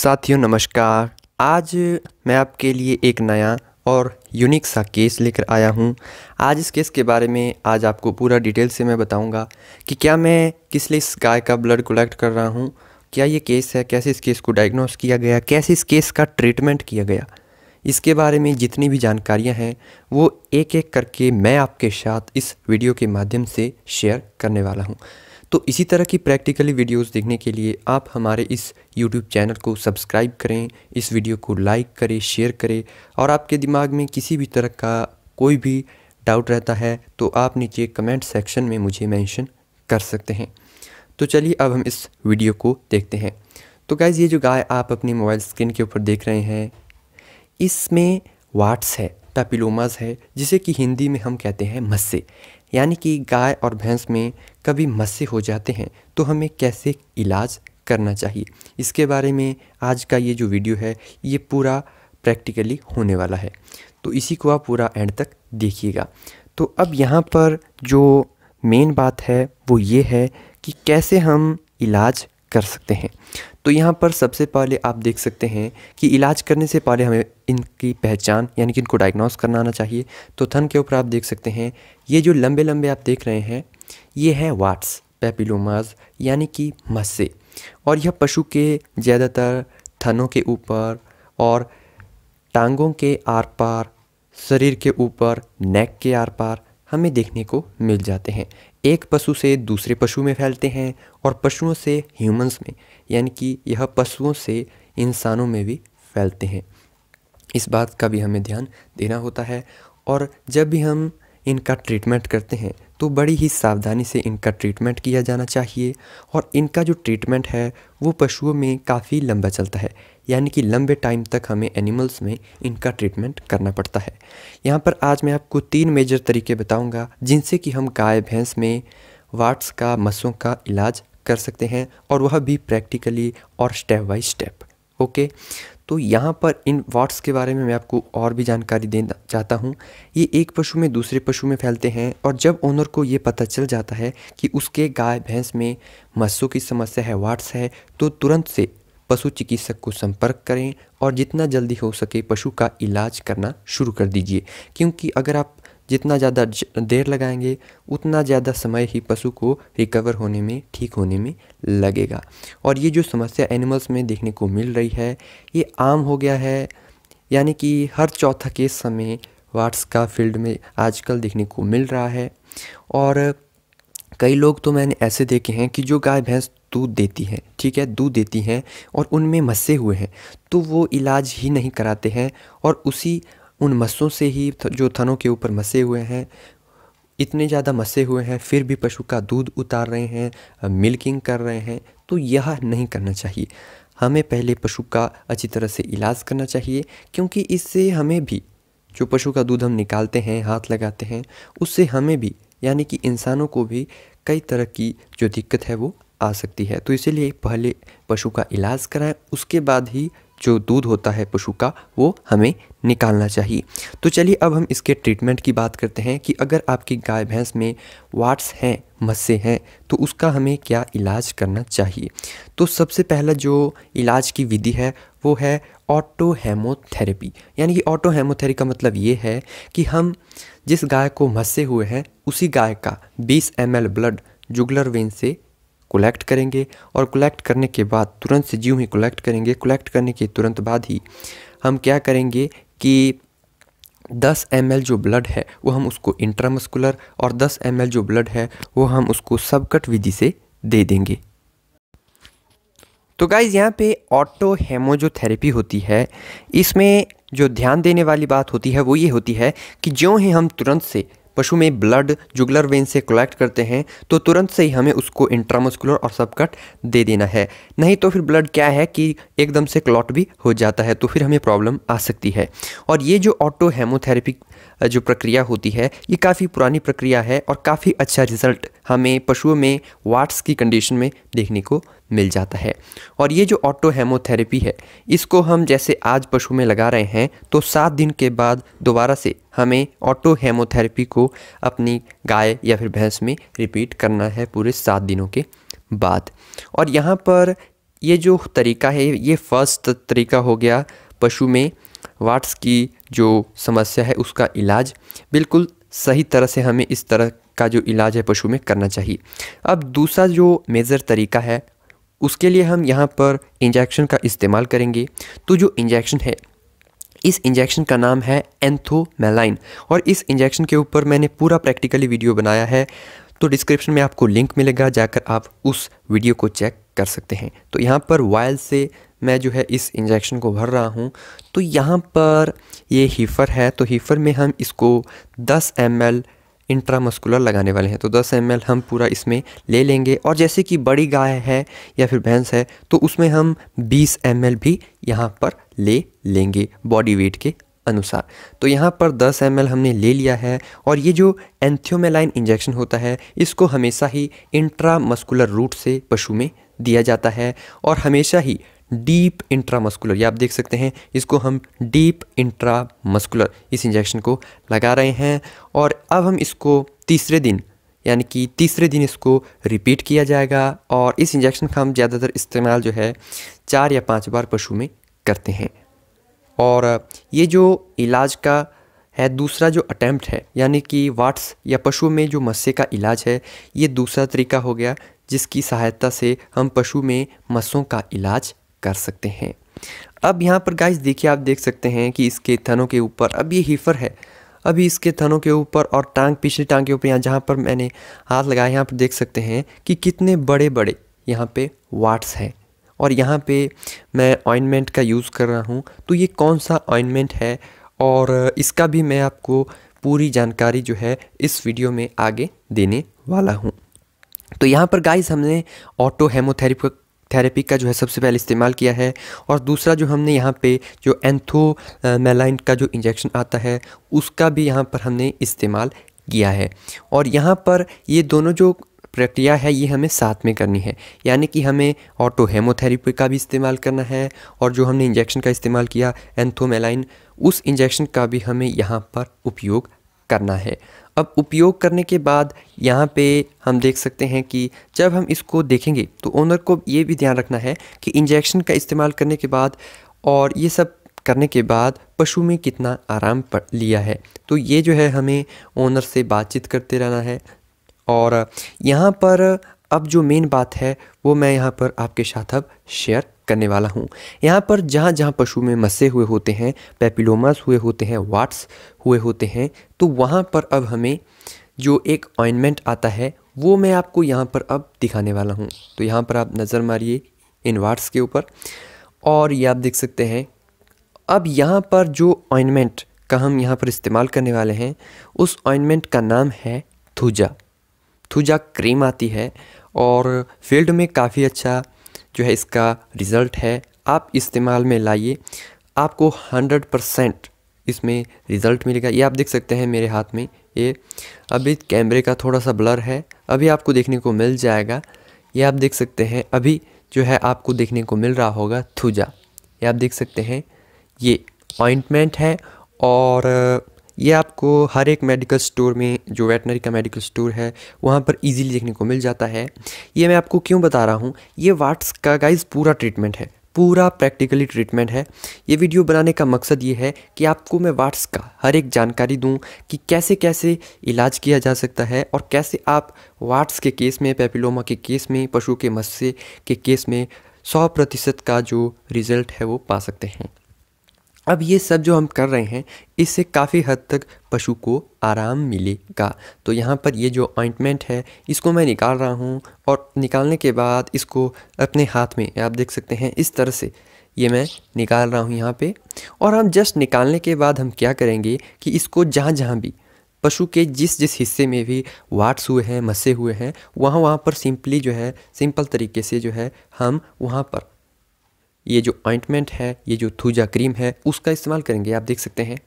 साथियों नमस्कार आज मैं आपके लिए एक नया और यूनिक सा केस लेकर आया हूँ आज इस केस के बारे में आज आपको पूरा डिटेल से मैं बताऊँगा कि क्या मैं किस लिए इस गाय का ब्लड कलेक्ट कर रहा हूँ क्या ये केस है कैसे इस केस को डायग्नोस किया गया कैसे इस केस का ट्रीटमेंट किया गया इसके बारे में जितनी भी जानकारियाँ हैं वो एक एक करके मैं आपके साथ इस वीडियो के माध्यम से शेयर करने वाला हूँ तो इसी तरह की प्रैक्टिकली वीडियोस देखने के लिए आप हमारे इस यूट्यूब चैनल को सब्सक्राइब करें इस वीडियो को लाइक करें शेयर करें और आपके दिमाग में किसी भी तरह का कोई भी डाउट रहता है तो आप नीचे कमेंट सेक्शन में मुझे मेंशन कर सकते हैं तो चलिए अब हम इस वीडियो को देखते हैं तो गाइज़ ये जो गाय आप अपनी मोबाइल स्क्रीन के ऊपर देख रहे हैं इसमें वाट्स है टापिलोमास है जिसे कि हिंदी में हम कहते हैं मस्से यानी कि गाय और भैंस में कभी मस्से हो जाते हैं तो हमें कैसे इलाज करना चाहिए इसके बारे में आज का ये जो वीडियो है ये पूरा प्रैक्टिकली होने वाला है तो इसी को आप पूरा एंड तक देखिएगा तो अब यहाँ पर जो मेन बात है वो ये है कि कैसे हम इलाज कर सकते हैं तो यहाँ पर सबसे पहले आप देख सकते हैं कि इलाज करने से पहले हमें इनकी पहचान यानी कि इनको डायग्नोस करना आना चाहिए तो थन के ऊपर आप देख सकते हैं ये जो लंबे लंबे आप देख रहे हैं ये हैं वाट्स पेपिलोमाज यानी कि मस्से और यह पशु के ज़्यादातर थनों के ऊपर और टांगों के आर पार शरीर के ऊपर नेक के आर पार हमें देखने को मिल जाते हैं एक पशु से दूसरे पशु में फैलते हैं और पशुओं से ह्यूमंस में यानी कि यह पशुओं से इंसानों में भी फैलते हैं इस बात का भी हमें ध्यान देना होता है और जब भी हम इनका ट्रीटमेंट करते हैं तो बड़ी ही सावधानी से इनका ट्रीटमेंट किया जाना चाहिए और इनका जो ट्रीटमेंट है वो पशुओं में काफ़ी लंबा चलता है यानी कि लंबे टाइम तक हमें एनिमल्स में इनका ट्रीटमेंट करना पड़ता है यहाँ पर आज मैं आपको तीन मेजर तरीके बताऊँगा जिनसे कि हम गाय भैंस में वाट्स का मसों का इलाज कर सकते हैं और वह भी प्रैक्टिकली और स्टेप बाई स्टेप ओके तो यहाँ पर इन वाट्स के बारे में मैं आपको और भी जानकारी देना चाहता हूँ ये एक पशु में दूसरे पशु में फैलते हैं और जब ओनर को ये पता चल जाता है कि उसके गाय भैंस में मस्सों की समस्या है वाट्स है तो तुरंत से पशु चिकित्सक को संपर्क करें और जितना जल्दी हो सके पशु का इलाज करना शुरू कर दीजिए क्योंकि अगर आप जितना ज़्यादा देर लगाएंगे उतना ज़्यादा समय ही पशु को रिकवर होने में ठीक होने में लगेगा और ये जो समस्या एनिमल्स में देखने को मिल रही है ये आम हो गया है यानी कि हर चौथा के समय वाट्स का फील्ड में आजकल देखने को मिल रहा है और कई लोग तो मैंने ऐसे देखे हैं कि जो गाय भैंस दूध देती हैं ठीक है दूध देती हैं और उनमें मस्से हुए हैं तो वो इलाज ही नहीं कराते हैं और उसी उन मस्सों से ही जो थनों के ऊपर मसे हुए हैं इतने ज़्यादा मसे हुए हैं फिर भी पशु का दूध उतार रहे हैं मिल्किंग कर रहे हैं तो यह नहीं करना चाहिए हमें पहले पशु का अच्छी तरह से इलाज करना चाहिए क्योंकि इससे हमें भी जो पशु का दूध हम निकालते हैं हाथ लगाते हैं उससे हमें भी यानी कि इंसानों को भी कई तरह की जो दिक्कत है वो आ सकती है तो इसीलिए पहले पशु का इलाज कराएं उसके बाद ही जो दूध होता है पशु का वो हमें निकालना चाहिए तो चलिए अब हम इसके ट्रीटमेंट की बात करते हैं कि अगर आपकी गाय भैंस में वाट्स हैं मस्से हैं तो उसका हमें क्या इलाज करना चाहिए तो सबसे पहला जो इलाज की विधि है वो है ऑटो हेमोथेरेपी यानी कि ऑटो हेमोथेरेपी का मतलब ये है कि हम जिस गाय को मस्से हुए हैं उसी गाय का 20 एम ब्लड जुगलर वेन से कलेक्ट करेंगे और कलेक्ट करने के बाद तुरंत से ज्यों ही कलेक्ट करेंगे कलेक्ट करने के तुरंत बाद ही हम क्या करेंगे कि 10 एम जो ब्लड है वो हम उसको इंट्रामस्कुलर और 10 एम जो ब्लड है वो हम उसको सबकट विधि से दे देंगे तो गाइज़ यहाँ पे ऑटो हेमोजोथेरेपी थेरेपी होती है इसमें जो ध्यान देने वाली बात होती है वो ये होती है कि जो ही हम तुरंत से पशु में ब्लड जुगलर वेन से कलेक्ट करते हैं तो तुरंत से ही हमें उसको इंट्रामस्कुलर और सबकट दे देना है नहीं तो फिर ब्लड क्या है कि एकदम से क्लॉट भी हो जाता है तो फिर हमें प्रॉब्लम आ सकती है और ये जो ऑटो हेमोथेरेपी जो प्रक्रिया होती है ये काफ़ी पुरानी प्रक्रिया है और काफ़ी अच्छा रिजल्ट हमें पशुओं में वाट्स की कंडीशन में देखने को मिल जाता है और ये जो ऑटो हेमोथेरेपी है इसको हम जैसे आज पशु में लगा रहे हैं तो सात दिन के बाद दोबारा से हमें ऑटो हेमोथेरेपी को अपनी गाय या फिर भैंस में रिपीट करना है पूरे सात दिनों के बाद और यहाँ पर ये जो तरीका है ये फर्स्ट तरीका हो गया पशु में वाट्स की जो समस्या है उसका इलाज बिल्कुल सही तरह से हमें इस तरह का जो इलाज है पशु में करना चाहिए अब दूसरा जो मेज़र तरीका है उसके लिए हम यहाँ पर इंजेक्शन का इस्तेमाल करेंगे तो जो इंजेक्शन है इस इंजेक्शन का नाम है एंथोमेलाइन और इस इंजेक्शन के ऊपर मैंने पूरा प्रैक्टिकली वीडियो बनाया है तो डिस्क्रिप्शन में आपको लिंक मिलेगा जाकर आप उस वीडियो को चेक कर सकते हैं तो यहाँ पर वायल से मैं जो है इस इंजेक्शन को भर रहा हूँ तो यहाँ पर ये हीफर है तो हीफर में हम इसको 10 एम इंट्रामस्कुलर लगाने वाले हैं तो 10 एम हम पूरा इसमें ले लेंगे और जैसे कि बड़ी गाय है या फिर भैंस है तो उसमें हम 20 एम भी यहाँ पर ले लेंगे बॉडी वेट के अनुसार तो यहाँ पर 10 एम हमने ले लिया है और ये जो एंथ्योमेलाइन इंजेक्शन होता है इसको हमेशा ही इंट्रामस्कुलर रूट से पशु में दिया जाता है और हमेशा ही डीप इंट्रामस्कुलर ये आप देख सकते हैं इसको हम डीप इंट्रामस्कुलर इस इंजेक्शन को लगा रहे हैं और अब हम इसको तीसरे दिन यानी कि तीसरे दिन इसको रिपीट किया जाएगा और इस इंजेक्शन का हम ज़्यादातर इस्तेमाल जो है चार या पाँच बार पशु में करते हैं और ये जो इलाज का है दूसरा जो अटैम्प्ट है यानी कि वाट्स या पशु में जो मस्से का इलाज है ये दूसरा तरीका हो गया जिसकी सहायता से हम पशु में मस्सों का इलाज कर सकते हैं अब यहाँ पर गाइस देखिए आप देख सकते हैं कि इसके थनों के ऊपर अब ये हीफर है अभी इसके थनों के ऊपर और टांग पिछली टांग के ऊपर यहाँ जहाँ पर मैंने हाथ लगाया यहाँ पर देख सकते हैं कि कितने बड़े बड़े यहाँ पे वाट्स हैं और यहाँ पे मैं ऑइनमेंट का यूज़ कर रहा हूँ तो ये कौन सा ऑइनमेंट है और इसका भी मैं आपको पूरी जानकारी जो है इस वीडियो में आगे देने वाला हूँ तो यहाँ पर गाइस हमने ऑटो हेमोथेरेपी थेरेपी का जो है सबसे पहले इस्तेमाल किया है और दूसरा जो हमने यहाँ पे जो एंथोमेलाइन का जो इंजेक्शन आता है उसका भी यहाँ पर हमने इस्तेमाल किया है और यहाँ पर ये दोनों जो प्रक्रिया है ये हमें साथ में करनी है यानी कि हमें ऑटो हेमोथेरेपी का भी इस्तेमाल करना है और जो हमने इंजेक्शन का इस्तेमाल किया एंथोमेलाइन उस इंजेक्शन का भी हमें यहाँ पर उपयोग करना है अब उपयोग करने के बाद यहाँ पे हम देख सकते हैं कि जब हम इसको देखेंगे तो ओनर को ये भी ध्यान रखना है कि इंजेक्शन का इस्तेमाल करने के बाद और ये सब करने के बाद पशु में कितना आराम लिया है तो ये जो है हमें ओनर से बातचीत करते रहना है और यहाँ पर अब जो मेन बात है वो मैं यहाँ पर आपके साथ अब शेयर करने वाला हूँ यहाँ पर जहाँ जहाँ पशु में मस्से हुए होते हैं पेपिलोमास हुए होते हैं वाट्स हुए होते हैं तो वहाँ पर अब हमें जो एक ऑइनमेंट आता है वो मैं आपको यहाँ पर अब दिखाने वाला हूँ तो यहाँ पर आप नज़र मारिए इन वाट्स के ऊपर और ये आप देख सकते हैं अब यहाँ पर जो ऑइनमेंट का हम यहाँ पर इस्तेमाल करने वाले हैं उस ऑइनमेंट का नाम है थूजा थूजा क्रीम आती है और फील्ड में काफ़ी अच्छा जो है इसका रिज़ल्ट है आप इस्तेमाल में लाइए आपको हंड्रेड परसेंट इसमें रिज़ल्ट मिलेगा ये आप देख सकते हैं मेरे हाथ में ये अभी कैमरे का थोड़ा सा ब्लर है अभी आपको देखने को मिल जाएगा ये आप देख सकते हैं अभी जो है आपको देखने को मिल रहा होगा थूजा ये आप देख सकते हैं ये अपॉइंटमेंट है और ये आपको हर एक मेडिकल स्टोर में जो वेटनरी का मेडिकल स्टोर है वहाँ पर इजीली देखने को मिल जाता है ये मैं आपको क्यों बता रहा हूँ ये वाट्स का गाइज पूरा ट्रीटमेंट है पूरा प्रैक्टिकली ट्रीटमेंट है ये वीडियो बनाने का मकसद ये है कि आपको मैं वाट्स का हर एक जानकारी दूं कि कैसे कैसे इलाज किया जा सकता है और कैसे आप वाट्स के केस में पेपिलोमा के केस में पशु के मस्से के केस में सौ प्रतिशत का जो रिज़ल्ट है वो पा सकते हैं अब ये सब जो हम कर रहे हैं इससे काफ़ी हद तक पशु को आराम मिलेगा तो यहाँ पर ये जो ऑइंटमेंट है इसको मैं निकाल रहा हूँ और निकालने के बाद इसको अपने हाथ में आप देख सकते हैं इस तरह से ये मैं निकाल रहा हूँ यहाँ पे और हम जस्ट निकालने के बाद हम क्या करेंगे कि इसको जहाँ जहाँ भी पशु के जिस जिस हिस्से में भी वाट्स हुए हैं मसे हुए हैं वहाँ वहाँ पर सिंपली जो है सिंपल तरीके से जो है हम वहाँ पर ये जो ऑइंटमेंट है ये जो थूजा क्रीम है उसका इस्तेमाल करेंगे आप देख सकते हैं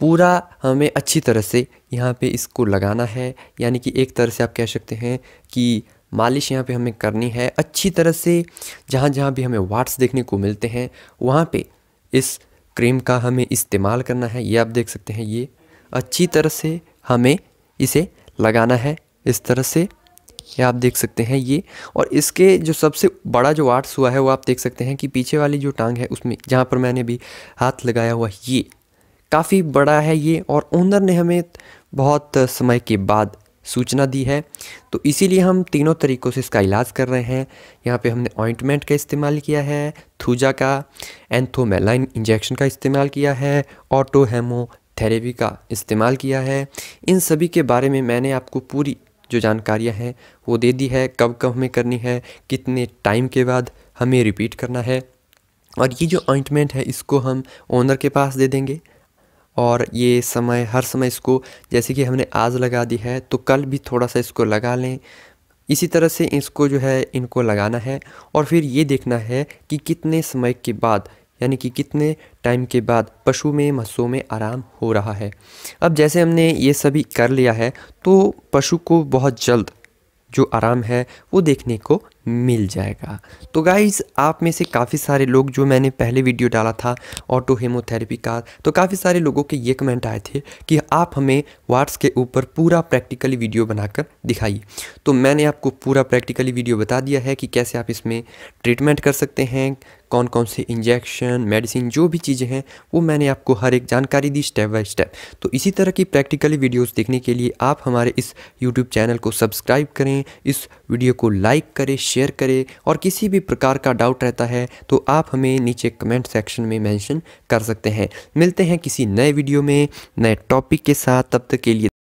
पूरा हमें अच्छी तरह से यहाँ पे इसको लगाना है यानी कि एक तरह से आप कह सकते हैं कि मालिश यहाँ पे हमें करनी है अच्छी तरह से जहाँ जहाँ भी हमें वाट्स देखने को मिलते हैं वहाँ पे इस क्रीम का हमें इस्तेमाल करना है ये आप देख सकते हैं ये अच्छी तरह से हमें इसे लगाना है इस तरह से ये आप देख सकते हैं ये और इसके जो सबसे बड़ा जो आर्ट्स हुआ है वो आप देख सकते हैं कि पीछे वाली जो टांग है उसमें जहाँ पर मैंने भी हाथ लगाया हुआ ये काफ़ी बड़ा है ये और ओनर ने हमें बहुत समय के बाद सूचना दी है तो इसीलिए हम तीनों तरीक़ों से इसका इलाज कर रहे हैं यहाँ पे हमने ऑइंटमेंट का इस्तेमाल किया है थूजा का एंथोमेलाइन इंजेक्शन का इस्तेमाल किया है ऑटो थेरेपी का इस्तेमाल किया है इन सभी के बारे में मैंने आपको पूरी जो जानकारियाँ हैं वो दे दी है कब कब हमें करनी है कितने टाइम के बाद हमें रिपीट करना है और ये जो अइंटमेंट है इसको हम ओनर के पास दे देंगे और ये समय हर समय इसको जैसे कि हमने आज लगा दी है तो कल भी थोड़ा सा इसको लगा लें इसी तरह से इसको जो है इनको लगाना है और फिर ये देखना है कि कितने समय के बाद यानी कि कितने टाइम के बाद पशु में मसों में आराम हो रहा है अब जैसे हमने ये सभी कर लिया है तो पशु को बहुत जल्द जो आराम है वो देखने को मिल जाएगा तो गाइज़ आप में से काफ़ी सारे लोग जो मैंने पहले वीडियो डाला था ऑटो हेमोथेरेपी का तो काफ़ी सारे लोगों के ये कमेंट आए थे कि आप हमें वाट्स के ऊपर पूरा प्रैक्टिकली वीडियो बनाकर दिखाइए तो मैंने आपको पूरा प्रैक्टिकली वीडियो बता दिया है कि कैसे आप इसमें ट्रीटमेंट कर सकते हैं कौन कौन से इंजेक्शन मेडिसिन जो भी चीज़ें हैं वो मैंने आपको हर एक जानकारी दी स्टेप बाय स्टेप तो इसी तरह की प्रैक्टिकली वीडियोस देखने के लिए आप हमारे इस यूट्यूब चैनल को सब्सक्राइब करें इस वीडियो को लाइक करें शेयर करें और किसी भी प्रकार का डाउट रहता है तो आप हमें नीचे कमेंट सेक्शन में मेंशन कर सकते हैं मिलते हैं किसी नए वीडियो में नए टॉपिक के साथ तब तक के लिए